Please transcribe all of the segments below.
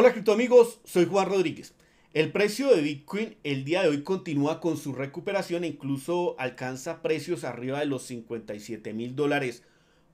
Hola amigos, soy Juan Rodríguez. El precio de Bitcoin el día de hoy continúa con su recuperación e incluso alcanza precios arriba de los 57 mil dólares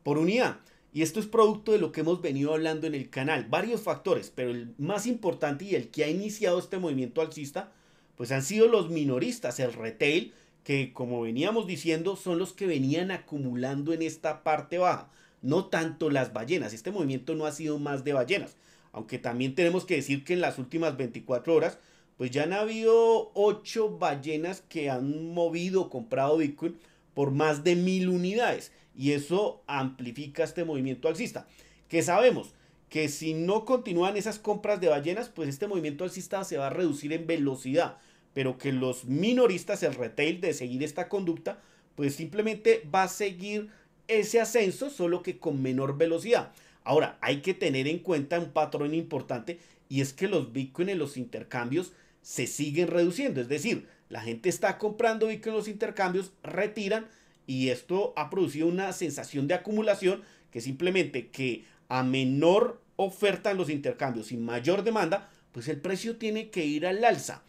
por unidad. Y esto es producto de lo que hemos venido hablando en el canal. Varios factores, pero el más importante y el que ha iniciado este movimiento alcista, pues han sido los minoristas, el retail, que como veníamos diciendo son los que venían acumulando en esta parte baja. No tanto las ballenas. Este movimiento no ha sido más de ballenas aunque también tenemos que decir que en las últimas 24 horas, pues ya han habido 8 ballenas que han movido, comprado Bitcoin por más de mil unidades. Y eso amplifica este movimiento alcista. Que sabemos que si no continúan esas compras de ballenas, pues este movimiento alcista se va a reducir en velocidad. Pero que los minoristas, el retail, de seguir esta conducta, pues simplemente va a seguir ese ascenso, solo que con menor velocidad. Ahora, hay que tener en cuenta un patrón importante y es que los bitcoins, los intercambios, se siguen reduciendo. Es decir, la gente está comprando bitcoins en los intercambios, retiran y esto ha producido una sensación de acumulación que simplemente que a menor oferta en los intercambios y mayor demanda, pues el precio tiene que ir al alza.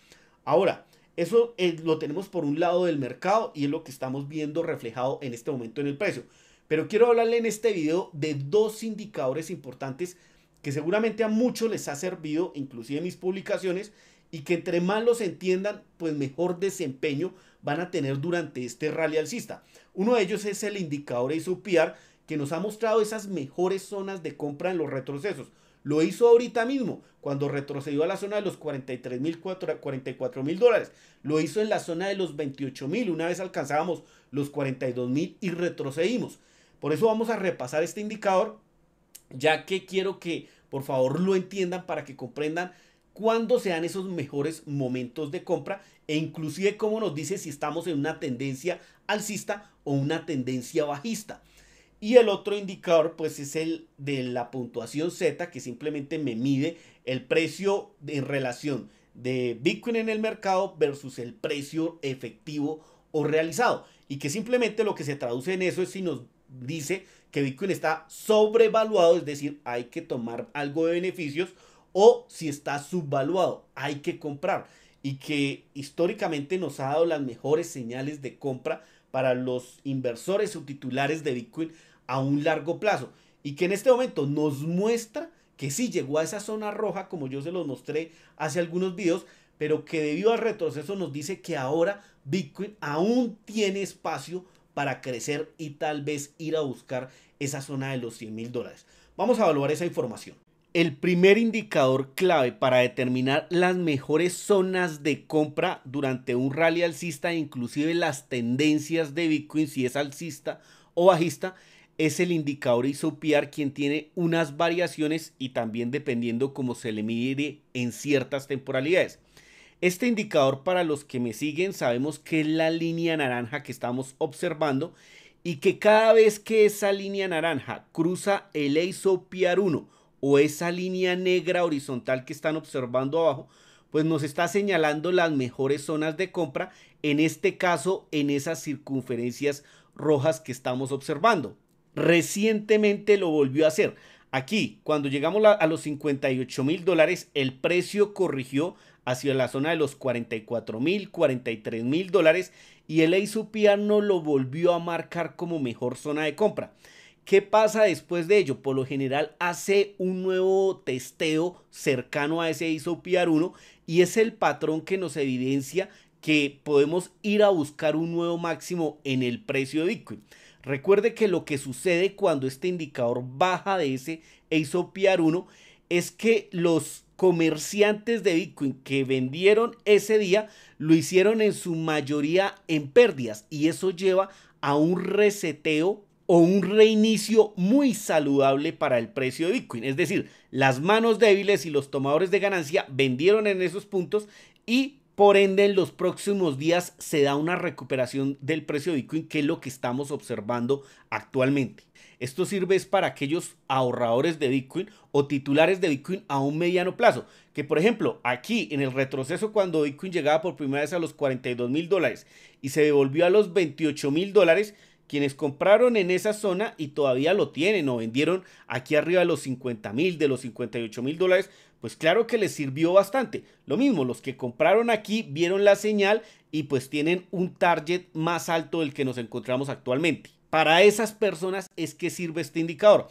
Ahora, eso eh, lo tenemos por un lado del mercado y es lo que estamos viendo reflejado en este momento en el precio. Pero quiero hablarle en este video de dos indicadores importantes que seguramente a muchos les ha servido, inclusive mis publicaciones, y que entre más los entiendan, pues mejor desempeño van a tener durante este rally alcista. Uno de ellos es el indicador ISUPIAR, que nos ha mostrado esas mejores zonas de compra en los retrocesos. Lo hizo ahorita mismo, cuando retrocedió a la zona de los $43,000 mil, 44 mil dólares. Lo hizo en la zona de los $28,000 una vez alcanzábamos los $42,000 y retrocedimos. Por eso vamos a repasar este indicador, ya que quiero que por favor lo entiendan para que comprendan cuándo sean esos mejores momentos de compra e inclusive cómo nos dice si estamos en una tendencia alcista o una tendencia bajista. Y el otro indicador pues es el de la puntuación Z que simplemente me mide el precio en relación de Bitcoin en el mercado versus el precio efectivo o realizado. Y que simplemente lo que se traduce en eso es si nos dice que Bitcoin está sobrevaluado, es decir, hay que tomar algo de beneficios, o si está subvaluado, hay que comprar. Y que históricamente nos ha dado las mejores señales de compra para los inversores o titulares de Bitcoin a un largo plazo. Y que en este momento nos muestra que sí llegó a esa zona roja, como yo se los mostré hace algunos videos, pero que debido al retroceso nos dice que ahora Bitcoin aún tiene espacio para crecer y tal vez ir a buscar esa zona de los 100 mil dólares. Vamos a evaluar esa información. El primer indicador clave para determinar las mejores zonas de compra durante un rally alcista, inclusive las tendencias de Bitcoin si es alcista o bajista, es el indicador ISOPIAR quien tiene unas variaciones y también dependiendo cómo se le mide en ciertas temporalidades. Este indicador para los que me siguen sabemos que es la línea naranja que estamos observando y que cada vez que esa línea naranja cruza el Piar 1 o esa línea negra horizontal que están observando abajo, pues nos está señalando las mejores zonas de compra, en este caso en esas circunferencias rojas que estamos observando. Recientemente lo volvió a hacer. Aquí, cuando llegamos a los 58 mil dólares, el precio corrigió hacia la zona de los 44 mil, 43 mil dólares y el isopiar no lo volvió a marcar como mejor zona de compra. ¿Qué pasa después de ello? Por lo general hace un nuevo testeo cercano a ese ISOPIAR 1 y es el patrón que nos evidencia que podemos ir a buscar un nuevo máximo en el precio de Bitcoin. Recuerde que lo que sucede cuando este indicador baja de ese pr 1 es que los comerciantes de Bitcoin que vendieron ese día lo hicieron en su mayoría en pérdidas y eso lleva a un reseteo o un reinicio muy saludable para el precio de Bitcoin. Es decir, las manos débiles y los tomadores de ganancia vendieron en esos puntos y por ende, en los próximos días se da una recuperación del precio de Bitcoin, que es lo que estamos observando actualmente. Esto sirve es para aquellos ahorradores de Bitcoin o titulares de Bitcoin a un mediano plazo. Que por ejemplo, aquí en el retroceso cuando Bitcoin llegaba por primera vez a los 42 mil dólares y se devolvió a los 28 mil dólares, quienes compraron en esa zona y todavía lo tienen o vendieron aquí arriba de los 50 mil, de los 58 mil dólares, pues claro que les sirvió bastante. Lo mismo, los que compraron aquí vieron la señal y pues tienen un target más alto del que nos encontramos actualmente. Para esas personas es que sirve este indicador.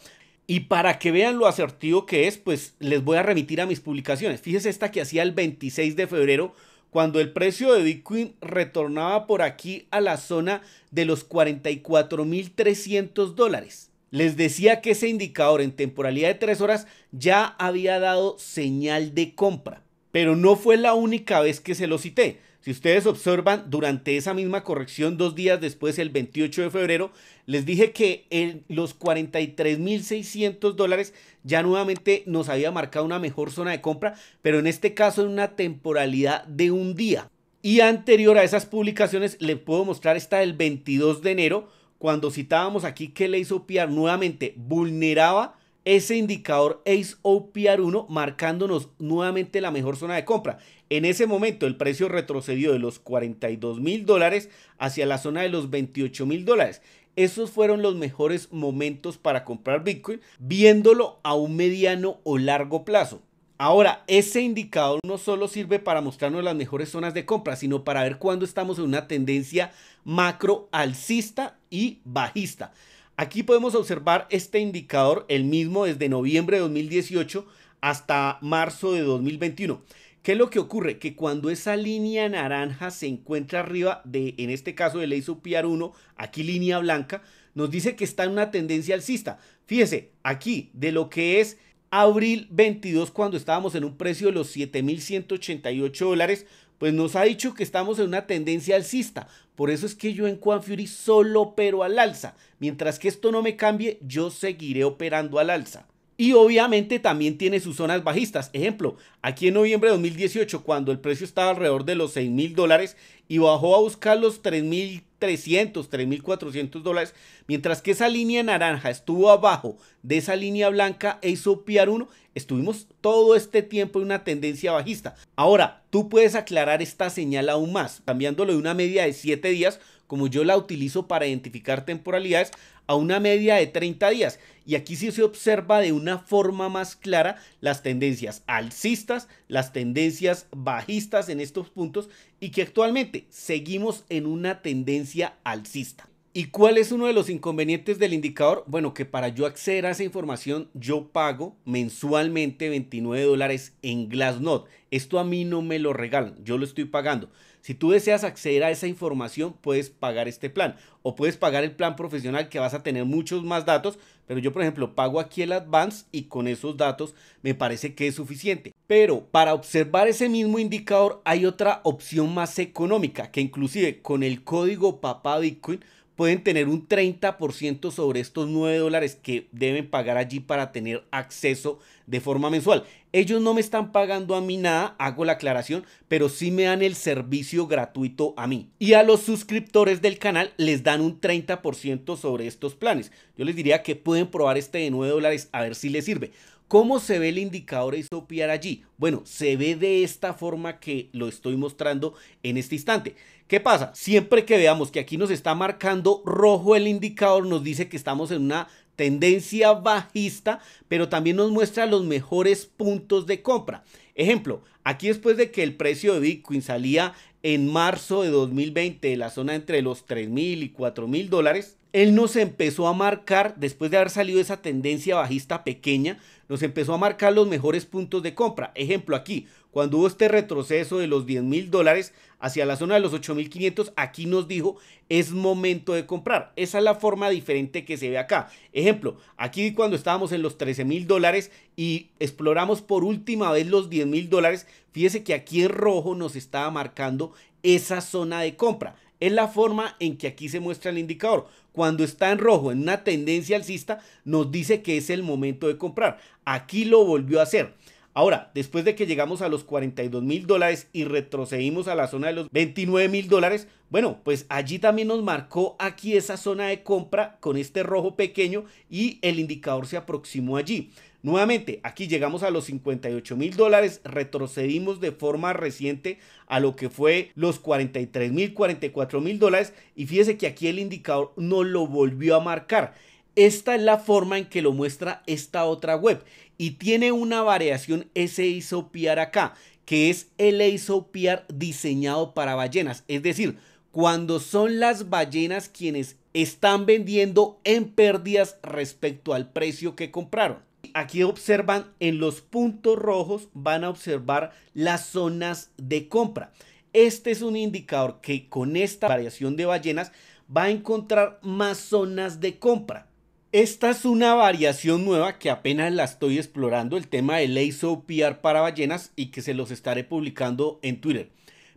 Y para que vean lo asertivo que es, pues les voy a remitir a mis publicaciones. Fíjense esta que hacía el 26 de febrero, cuando el precio de Bitcoin retornaba por aquí a la zona de los 44.300 dólares. Les decía que ese indicador en temporalidad de 3 horas ya había dado señal de compra, pero no fue la única vez que se lo cité. Si ustedes observan, durante esa misma corrección, dos días después, el 28 de febrero, les dije que en los 43.600 dólares ya nuevamente nos había marcado una mejor zona de compra, pero en este caso en una temporalidad de un día. Y anterior a esas publicaciones, les puedo mostrar esta del 22 de enero, cuando citábamos aquí que el ACE-OPR nuevamente vulneraba ese indicador ACE-OPR1 marcándonos nuevamente la mejor zona de compra. En ese momento el precio retrocedió de los 42 mil dólares hacia la zona de los 28 mil dólares. Esos fueron los mejores momentos para comprar Bitcoin viéndolo a un mediano o largo plazo. Ahora, ese indicador no solo sirve para mostrarnos las mejores zonas de compra, sino para ver cuándo estamos en una tendencia macro alcista y bajista. Aquí podemos observar este indicador, el mismo desde noviembre de 2018 hasta marzo de 2021. ¿Qué es lo que ocurre? Que cuando esa línea naranja se encuentra arriba de, en este caso, del pr 1, aquí línea blanca, nos dice que está en una tendencia alcista. Fíjese, aquí, de lo que es abril 22, cuando estábamos en un precio de los 7.188 dólares, pues nos ha dicho que estamos en una tendencia alcista. Por eso es que yo en Quan Fury solo pero al alza. Mientras que esto no me cambie, yo seguiré operando al alza. Y obviamente también tiene sus zonas bajistas. Ejemplo, aquí en noviembre de 2018, cuando el precio estaba alrededor de los $6,000 mil dólares y bajó a buscar los $3,000. 300, 3.400 dólares, mientras que esa línea naranja estuvo abajo de esa línea blanca e hizo piar 1, estuvimos todo este tiempo en una tendencia bajista. Ahora, tú puedes aclarar esta señal aún más, cambiándolo de una media de 7 días como yo la utilizo para identificar temporalidades, a una media de 30 días. Y aquí sí se observa de una forma más clara las tendencias alcistas, las tendencias bajistas en estos puntos y que actualmente seguimos en una tendencia alcista. ¿Y cuál es uno de los inconvenientes del indicador? Bueno, que para yo acceder a esa información yo pago mensualmente 29 dólares en Glassnode. Esto a mí no me lo regalan, yo lo estoy pagando. Si tú deseas acceder a esa información, puedes pagar este plan o puedes pagar el plan profesional que vas a tener muchos más datos, pero yo por ejemplo pago aquí el advance y con esos datos me parece que es suficiente. Pero para observar ese mismo indicador hay otra opción más económica que inclusive con el código papá Bitcoin pueden tener un 30% sobre estos 9 dólares que deben pagar allí para tener acceso de forma mensual. Ellos no me están pagando a mí nada, hago la aclaración, pero sí me dan el servicio gratuito a mí. Y a los suscriptores del canal les dan un 30% sobre estos planes. Yo les diría que pueden probar este de 9 dólares a ver si les sirve. ¿Cómo se ve el indicador isopiar allí? Bueno, se ve de esta forma que lo estoy mostrando en este instante. ¿Qué pasa? Siempre que veamos que aquí nos está marcando rojo el indicador, nos dice que estamos en una tendencia bajista, pero también nos muestra los mejores puntos de compra. Ejemplo, aquí después de que el precio de Bitcoin salía en marzo de 2020 de la zona entre los 3.000 y 4.000 dólares, él nos empezó a marcar, después de haber salido esa tendencia bajista pequeña, nos empezó a marcar los mejores puntos de compra. Ejemplo, aquí, cuando hubo este retroceso de los 10 mil dólares hacia la zona de los 8.500, aquí nos dijo, es momento de comprar. Esa es la forma diferente que se ve acá. Ejemplo, aquí cuando estábamos en los 13 mil dólares y exploramos por última vez los 10 mil dólares, fíjese que aquí en rojo nos estaba marcando esa zona de compra. Es la forma en que aquí se muestra el indicador cuando está en rojo, en una tendencia alcista, nos dice que es el momento de comprar. Aquí lo volvió a hacer. Ahora, después de que llegamos a los 42 mil dólares y retrocedimos a la zona de los 29 mil dólares, bueno, pues allí también nos marcó aquí esa zona de compra con este rojo pequeño y el indicador se aproximó allí. Nuevamente, aquí llegamos a los 58 mil dólares, retrocedimos de forma reciente a lo que fue los 43 mil, 44 mil dólares y fíjese que aquí el indicador no lo volvió a marcar. Esta es la forma en que lo muestra esta otra web y tiene una variación ese isopiar acá, que es el isopiar diseñado para ballenas. Es decir, cuando son las ballenas quienes están vendiendo en pérdidas respecto al precio que compraron. Aquí observan en los puntos rojos van a observar las zonas de compra. Este es un indicador que con esta variación de ballenas va a encontrar más zonas de compra. Esta es una variación nueva que apenas la estoy explorando, el tema del ASO PR para ballenas y que se los estaré publicando en Twitter.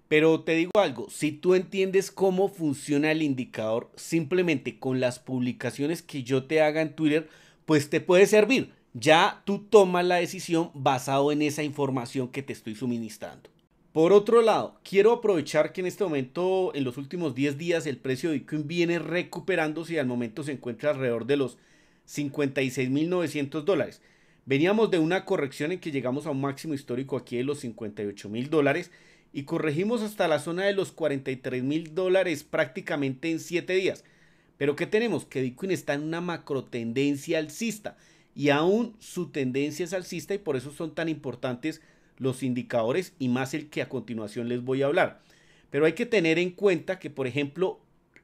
Pero te digo algo, si tú entiendes cómo funciona el indicador simplemente con las publicaciones que yo te haga en Twitter, pues te puede servir. Ya tú tomas la decisión basado en esa información que te estoy suministrando. Por otro lado, quiero aprovechar que en este momento, en los últimos 10 días, el precio de Bitcoin viene recuperándose y al momento se encuentra alrededor de los 56.900 dólares. Veníamos de una corrección en que llegamos a un máximo histórico aquí de los 58.000 dólares y corregimos hasta la zona de los 43.000 dólares prácticamente en 7 días. Pero ¿qué tenemos? Que Bitcoin está en una macro tendencia alcista y aún su tendencia es alcista y por eso son tan importantes los indicadores y más el que a continuación les voy a hablar. Pero hay que tener en cuenta que, por ejemplo,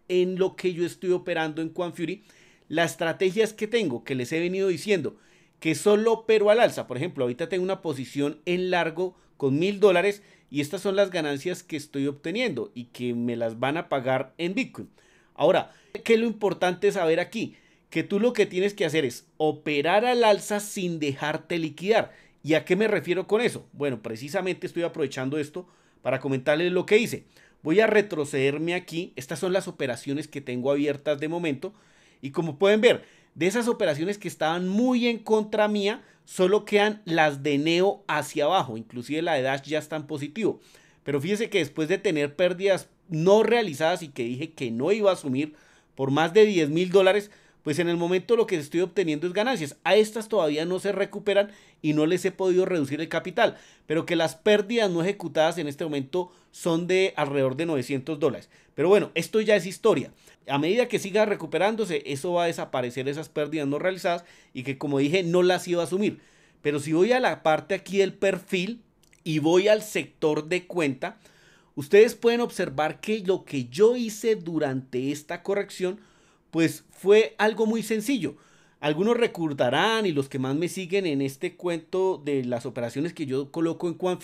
en lo que yo estoy operando en Fury, las estrategias que tengo, que les he venido diciendo, que solo opero al alza. Por ejemplo, ahorita tengo una posición en largo con mil dólares y estas son las ganancias que estoy obteniendo y que me las van a pagar en Bitcoin. Ahora, que es lo importante saber aquí? Que tú lo que tienes que hacer es operar al alza sin dejarte liquidar. ¿Y a qué me refiero con eso? Bueno, precisamente estoy aprovechando esto para comentarles lo que hice. Voy a retrocederme aquí. Estas son las operaciones que tengo abiertas de momento. Y como pueden ver, de esas operaciones que estaban muy en contra mía, solo quedan las de Neo hacia abajo. Inclusive la de Dash ya está en positivo. Pero fíjense que después de tener pérdidas no realizadas y que dije que no iba a asumir por más de 10 mil dólares, pues en el momento lo que estoy obteniendo es ganancias. A estas todavía no se recuperan y no les he podido reducir el capital, pero que las pérdidas no ejecutadas en este momento son de alrededor de 900 dólares. Pero bueno, esto ya es historia. A medida que siga recuperándose, eso va a desaparecer esas pérdidas no realizadas y que como dije, no las iba a asumir. Pero si voy a la parte aquí del perfil y voy al sector de cuenta, ustedes pueden observar que lo que yo hice durante esta corrección pues fue algo muy sencillo. Algunos recordarán y los que más me siguen en este cuento de las operaciones que yo coloco en Quan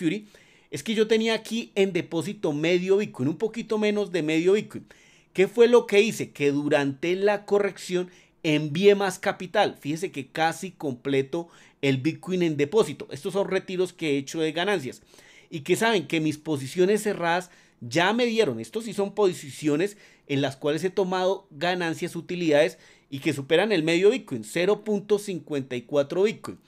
es que yo tenía aquí en depósito medio Bitcoin, un poquito menos de medio Bitcoin. ¿Qué fue lo que hice? Que durante la corrección envié más capital. Fíjese que casi completo el Bitcoin en depósito. Estos son retiros que he hecho de ganancias. Y que saben que mis posiciones cerradas ya me dieron. Estos sí son posiciones en las cuales he tomado ganancias, utilidades y que superan el medio Bitcoin, 0.54 Bitcoin.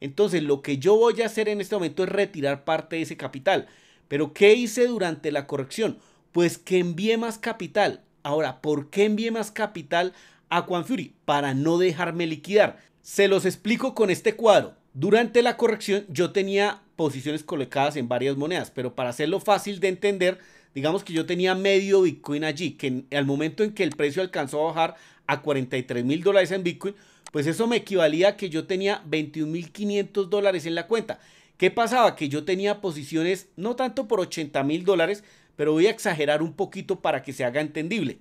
Entonces lo que yo voy a hacer en este momento es retirar parte de ese capital. Pero ¿qué hice durante la corrección? Pues que envié más capital. Ahora, ¿por qué envié más capital a Juan Para no dejarme liquidar. Se los explico con este cuadro. Durante la corrección yo tenía posiciones colocadas en varias monedas, pero para hacerlo fácil de entender, digamos que yo tenía medio Bitcoin allí, que al momento en que el precio alcanzó a bajar a 43 mil dólares en Bitcoin, pues eso me equivalía a que yo tenía $21,500 dólares en la cuenta. ¿Qué pasaba? Que yo tenía posiciones no tanto por 80 mil dólares, pero voy a exagerar un poquito para que se haga entendible.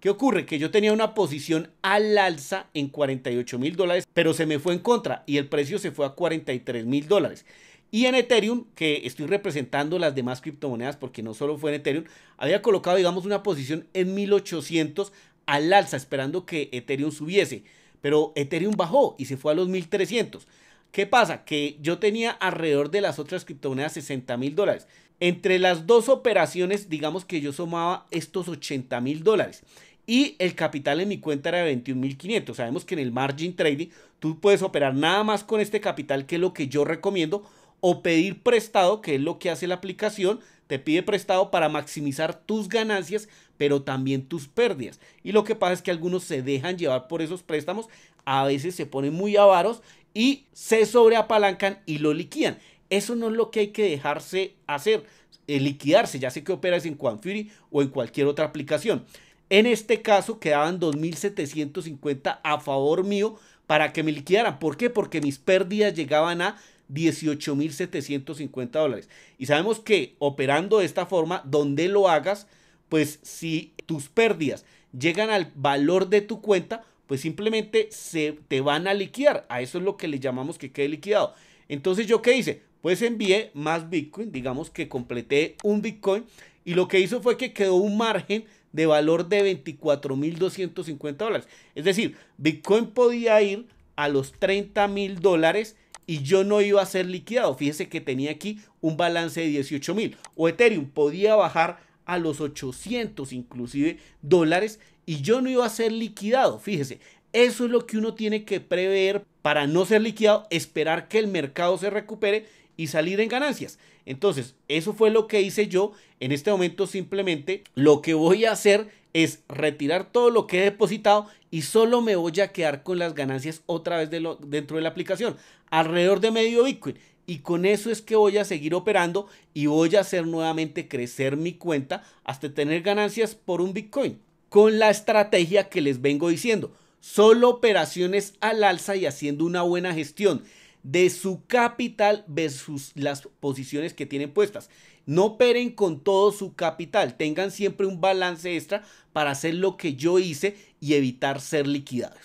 ¿Qué ocurre? Que yo tenía una posición al alza en 48 mil dólares, pero se me fue en contra y el precio se fue a 43 mil dólares. Y en Ethereum, que estoy representando las demás criptomonedas porque no solo fue en Ethereum, había colocado, digamos, una posición en 1800 al alza, esperando que Ethereum subiese. Pero Ethereum bajó y se fue a los 1300. ¿Qué pasa? Que yo tenía alrededor de las otras criptomonedas 60 mil dólares. Entre las dos operaciones, digamos que yo sumaba estos 80 mil dólares y el capital en mi cuenta era de 21.500. Sabemos que en el margin trading tú puedes operar nada más con este capital que lo que yo recomiendo o pedir prestado, que es lo que hace la aplicación, te pide prestado para maximizar tus ganancias, pero también tus pérdidas. Y lo que pasa es que algunos se dejan llevar por esos préstamos, a veces se ponen muy avaros y se sobreapalancan y lo liquidan. Eso no es lo que hay que dejarse hacer, el eh, liquidarse, ya sé que operas en Quanfury o en cualquier otra aplicación. En este caso quedaban 2.750 a favor mío para que me liquidaran. ¿Por qué? Porque mis pérdidas llegaban a 18.750 dólares. Y sabemos que operando de esta forma, donde lo hagas, pues si tus pérdidas llegan al valor de tu cuenta, pues simplemente se te van a liquidar. A eso es lo que le llamamos que quede liquidado. Entonces, ¿yo qué hice? Pues envié más Bitcoin, digamos que completé un Bitcoin y lo que hizo fue que quedó un margen de valor de 24.250 dólares. Es decir, Bitcoin podía ir a los 30.000 dólares y yo no iba a ser liquidado. fíjese que tenía aquí un balance de 18 mil. O Ethereum podía bajar a los 800 inclusive dólares y yo no iba a ser liquidado. Fíjese, eso es lo que uno tiene que prever para no ser liquidado, esperar que el mercado se recupere y salir en ganancias. Entonces, eso fue lo que hice yo. En este momento simplemente lo que voy a hacer es retirar todo lo que he depositado y solo me voy a quedar con las ganancias otra vez dentro de la aplicación, alrededor de medio Bitcoin. Y con eso es que voy a seguir operando y voy a hacer nuevamente crecer mi cuenta hasta tener ganancias por un Bitcoin. Con la estrategia que les vengo diciendo, solo operaciones al alza y haciendo una buena gestión de su capital versus las posiciones que tienen puestas. No operen con todo su capital, tengan siempre un balance extra para hacer lo que yo hice y evitar ser liquidados.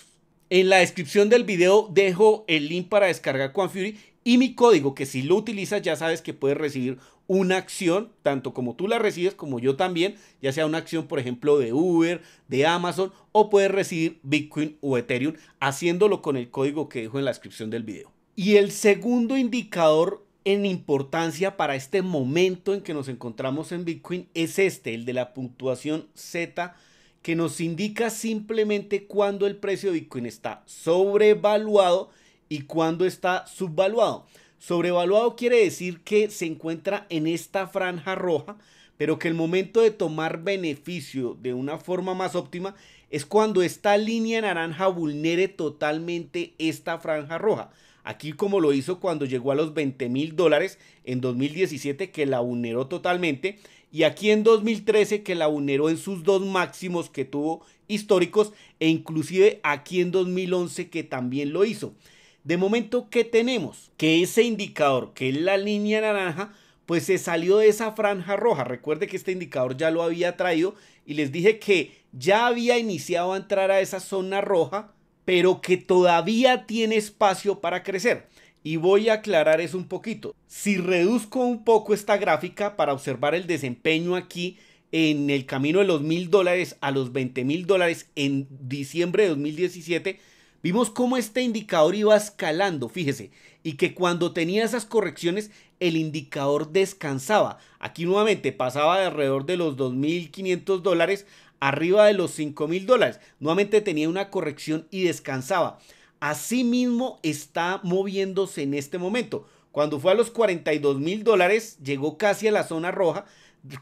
En la descripción del video dejo el link para descargar Quanfury y mi código, que si lo utilizas ya sabes que puedes recibir una acción, tanto como tú la recibes como yo también, ya sea una acción por ejemplo de Uber, de Amazon o puedes recibir Bitcoin o Ethereum haciéndolo con el código que dejo en la descripción del video. Y el segundo indicador en importancia para este momento en que nos encontramos en Bitcoin es este, el de la puntuación Z, que nos indica simplemente cuando el precio de Bitcoin está sobrevaluado y cuando está subvaluado. Sobrevaluado quiere decir que se encuentra en esta franja roja, pero que el momento de tomar beneficio de una forma más óptima es cuando esta línea naranja vulnere totalmente esta franja roja. Aquí como lo hizo cuando llegó a los 20 mil dólares en 2017 que la vulneró totalmente. Y aquí en 2013 que la vulneró en sus dos máximos que tuvo históricos. E inclusive aquí en 2011 que también lo hizo. De momento, ¿qué tenemos? Que ese indicador, que es la línea naranja, pues se salió de esa franja roja. Recuerde que este indicador ya lo había traído y les dije que ya había iniciado a entrar a esa zona roja pero que todavía tiene espacio para crecer. Y voy a aclarar eso un poquito. Si reduzco un poco esta gráfica para observar el desempeño aquí en el camino de los mil dólares a los 20 mil dólares en diciembre de 2017, vimos cómo este indicador iba escalando, fíjese, y que cuando tenía esas correcciones el indicador descansaba. Aquí nuevamente pasaba de alrededor de los 2.500 dólares arriba de los 5 mil dólares. Nuevamente tenía una corrección y descansaba. Asimismo está moviéndose en este momento. Cuando fue a los 42 mil dólares, llegó casi a la zona roja,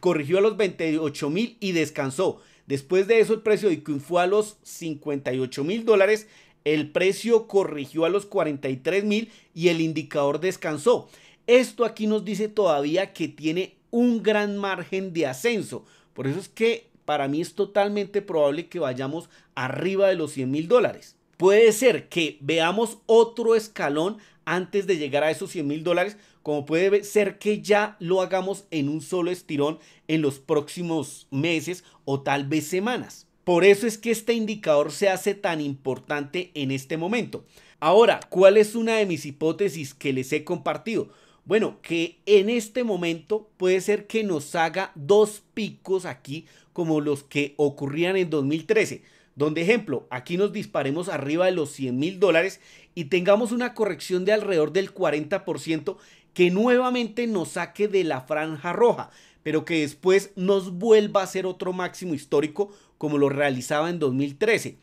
corrigió a los 28 mil y descansó. Después de eso, el precio de Bitcoin fue a los 58 mil dólares. El precio corrigió a los 43 mil y el indicador descansó. Esto aquí nos dice todavía que tiene un gran margen de ascenso. Por eso es que para mí es totalmente probable que vayamos arriba de los 100 mil dólares. Puede ser que veamos otro escalón antes de llegar a esos 100 mil dólares, como puede ser que ya lo hagamos en un solo estirón en los próximos meses o tal vez semanas. Por eso es que este indicador se hace tan importante en este momento. Ahora, ¿cuál es una de mis hipótesis que les he compartido? Bueno, que en este momento puede ser que nos haga dos picos aquí como los que ocurrían en 2013 donde ejemplo, aquí nos disparemos arriba de los 100 mil dólares y tengamos una corrección de alrededor del 40% que nuevamente nos saque de la franja roja, pero que después nos vuelva a ser otro máximo histórico como lo realizaba en 2013.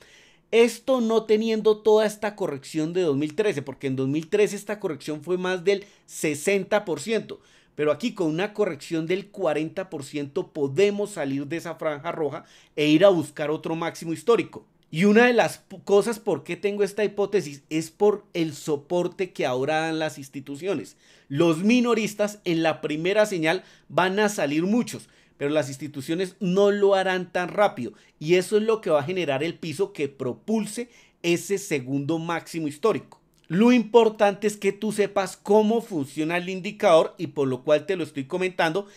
Esto no teniendo toda esta corrección de 2013, porque en 2013 esta corrección fue más del 60%, pero aquí con una corrección del 40% podemos salir de esa franja roja e ir a buscar otro máximo histórico. Y una de las cosas por qué tengo esta hipótesis es por el soporte que ahora dan las instituciones. Los minoristas en la primera señal van a salir muchos pero las instituciones no lo harán tan rápido y eso es lo que va a generar el piso que propulse ese segundo máximo histórico. Lo importante es que tú sepas cómo funciona el indicador y por lo cual te lo estoy comentando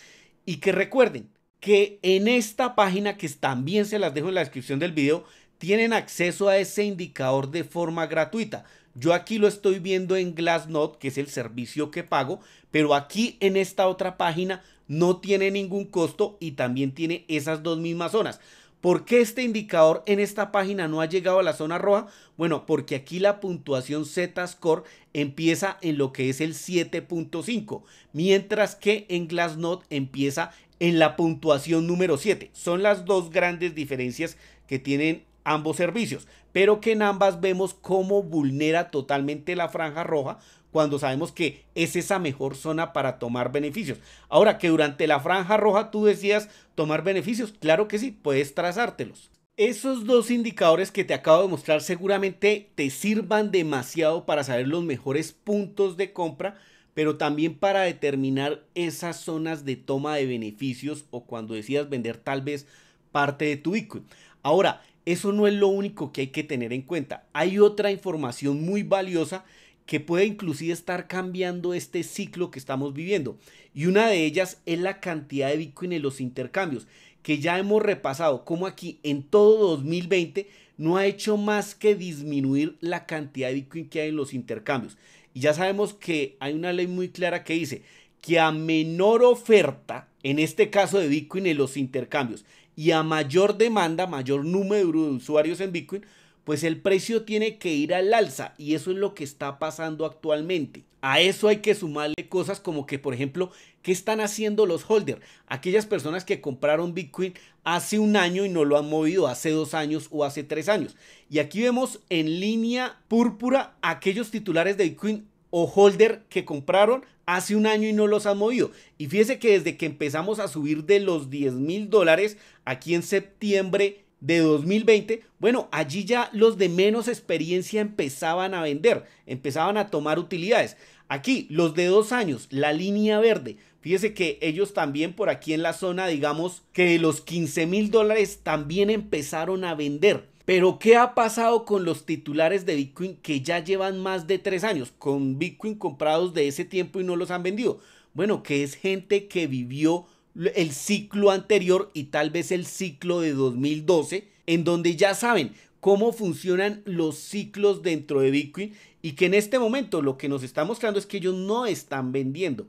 y que recuerden que en esta página que también se las dejo en la descripción del video tienen acceso a ese indicador de forma gratuita. Yo aquí lo estoy viendo en Glassnode, que es el servicio que pago, pero aquí en esta otra página no tiene ningún costo y también tiene esas dos mismas zonas. ¿Por qué este indicador en esta página no ha llegado a la zona roja? Bueno, porque aquí la puntuación Z-Score empieza en lo que es el 7.5, mientras que en Glassnode empieza en la puntuación número 7. Son las dos grandes diferencias que tienen ambos servicios, pero que en ambas vemos cómo vulnera totalmente la franja roja cuando sabemos que es esa mejor zona para tomar beneficios. Ahora, que durante la franja roja tú decías tomar beneficios, claro que sí, puedes trazártelos. Esos dos indicadores que te acabo de mostrar seguramente te sirvan demasiado para saber los mejores puntos de compra, pero también para determinar esas zonas de toma de beneficios o cuando decidas vender tal vez parte de tu Bitcoin. Ahora, eso no es lo único que hay que tener en cuenta. Hay otra información muy valiosa que puede inclusive estar cambiando este ciclo que estamos viviendo. Y una de ellas es la cantidad de Bitcoin en los intercambios, que ya hemos repasado, como aquí en todo 2020 no ha hecho más que disminuir la cantidad de Bitcoin que hay en los intercambios. Y ya sabemos que hay una ley muy clara que dice que a menor oferta, en este caso de Bitcoin en los intercambios, y a mayor demanda, mayor número de usuarios en Bitcoin, pues el precio tiene que ir al alza y eso es lo que está pasando actualmente. A eso hay que sumarle cosas como que, por ejemplo, ¿qué están haciendo los holders? Aquellas personas que compraron Bitcoin hace un año y no lo han movido hace dos años o hace tres años. Y aquí vemos en línea púrpura aquellos titulares de Bitcoin o holder que compraron hace un año y no los han movido. Y fíjese que desde que empezamos a subir de los 10 mil dólares aquí en septiembre de 2020, bueno, allí ya los de menos experiencia empezaban a vender, empezaban a tomar utilidades. Aquí, los de dos años, la línea verde. Fíjese que ellos también por aquí en la zona, digamos que los 15 mil dólares también empezaron a vender. Pero ¿qué ha pasado con los titulares de Bitcoin que ya llevan más de tres años con Bitcoin comprados de ese tiempo y no los han vendido? Bueno, que es gente que vivió el ciclo anterior y tal vez el ciclo de 2012, en donde ya saben cómo funcionan los ciclos dentro de Bitcoin y que en este momento lo que nos está mostrando es que ellos no están vendiendo.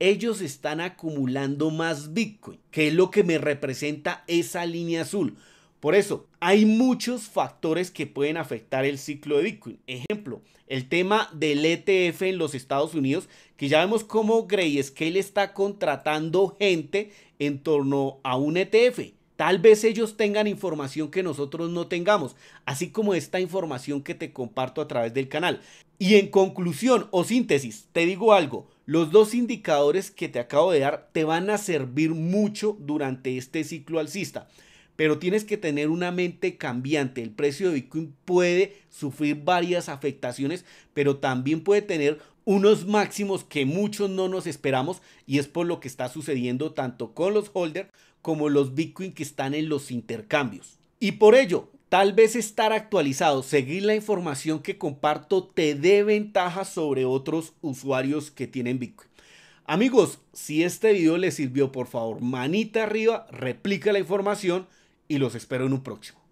Ellos están acumulando más Bitcoin, que es lo que me representa esa línea azul. Por eso, hay muchos factores que pueden afectar el ciclo de Bitcoin. Ejemplo, el tema del ETF en los Estados Unidos, que ya vemos cómo Grayscale está contratando gente en torno a un ETF. Tal vez ellos tengan información que nosotros no tengamos, así como esta información que te comparto a través del canal. Y en conclusión o síntesis, te digo algo, los dos indicadores que te acabo de dar te van a servir mucho durante este ciclo alcista pero tienes que tener una mente cambiante. El precio de Bitcoin puede sufrir varias afectaciones, pero también puede tener unos máximos que muchos no nos esperamos y es por lo que está sucediendo tanto con los holders como los Bitcoin que están en los intercambios. Y por ello, tal vez estar actualizado, seguir la información que comparto te dé ventaja sobre otros usuarios que tienen Bitcoin. Amigos, si este video les sirvió, por favor, manita arriba, replica la información y los espero en un próximo.